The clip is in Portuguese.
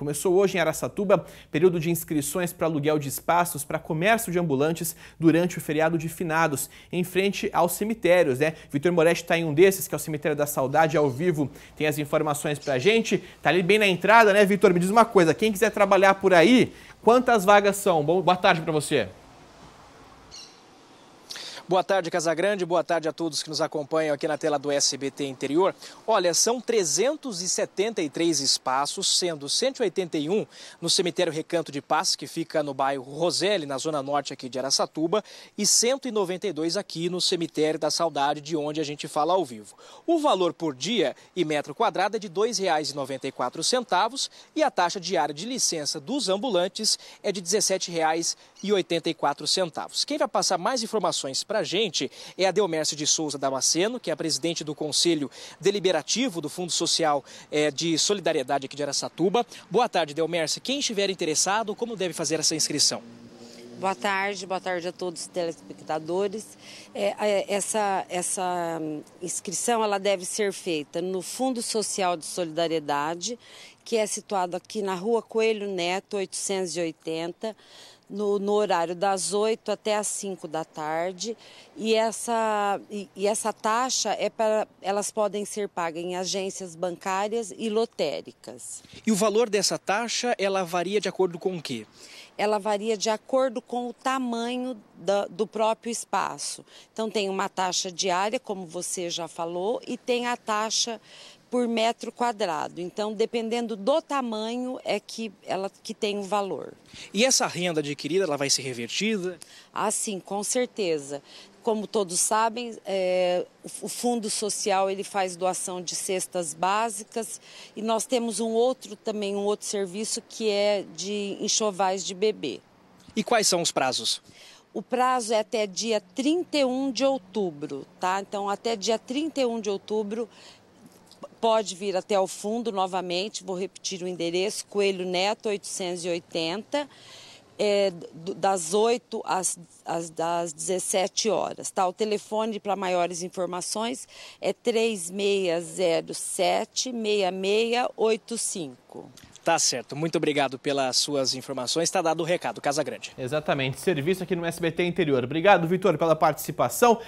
Começou hoje em Araçatuba período de inscrições para aluguel de espaços para comércio de ambulantes durante o feriado de finados, em frente aos cemitérios, né? Vitor Moretti está em um desses, que é o Cemitério da Saudade, ao vivo tem as informações para a gente. Está ali bem na entrada, né, Vitor? Me diz uma coisa, quem quiser trabalhar por aí, quantas vagas são? Boa tarde para você. Boa tarde, Casagrande. Boa tarde a todos que nos acompanham aqui na tela do SBT Interior. Olha, são 373 espaços, sendo 181 no cemitério Recanto de Paz, que fica no bairro Roseli, na zona norte aqui de Araçatuba, e 192 aqui no cemitério da Saudade, de onde a gente fala ao vivo. O valor por dia e metro quadrado é de R$ 2,94 e a taxa diária de licença dos ambulantes é de R$ 17,84. Quem vai passar mais informações para a gente é a Delmércio de Souza Damasceno, que é a presidente do Conselho Deliberativo do Fundo Social é, de Solidariedade aqui de Aracatuba. Boa tarde, Delmércio. Quem estiver interessado, como deve fazer essa inscrição? Boa tarde, boa tarde a todos os telespectadores. É, é essa, essa hum, inscrição ela deve ser feita no Fundo Social de Solidariedade, que é situado aqui na Rua Coelho Neto, 880, no, no horário das 8 até as 5 da tarde. E essa, e, e essa taxa é para elas podem ser pagas em agências bancárias e lotéricas. E o valor dessa taxa, ela varia de acordo com o quê? Ela varia de acordo com o tamanho da, do próprio espaço. Então tem uma taxa diária, como você já falou, e tem a taxa por metro quadrado. Então, dependendo do tamanho, é que ela que tem o valor. E essa renda adquirida, ela vai ser revertida? Ah, sim, com certeza. Como todos sabem, é, o Fundo Social ele faz doação de cestas básicas e nós temos um outro também, um outro serviço que é de enxovais de bebê. E quais são os prazos? O prazo é até dia 31 de outubro, tá? Então, até dia 31 de outubro pode vir até o fundo novamente, vou repetir o endereço, Coelho Neto 880, é, das 8 às, às das 17 horas. Tá? O telefone para maiores informações é 3607-6685. Tá certo. Muito obrigado pelas suas informações. Está dado o recado, Casa Grande. Exatamente. Serviço aqui no SBT Interior. Obrigado, Vitor, pela participação.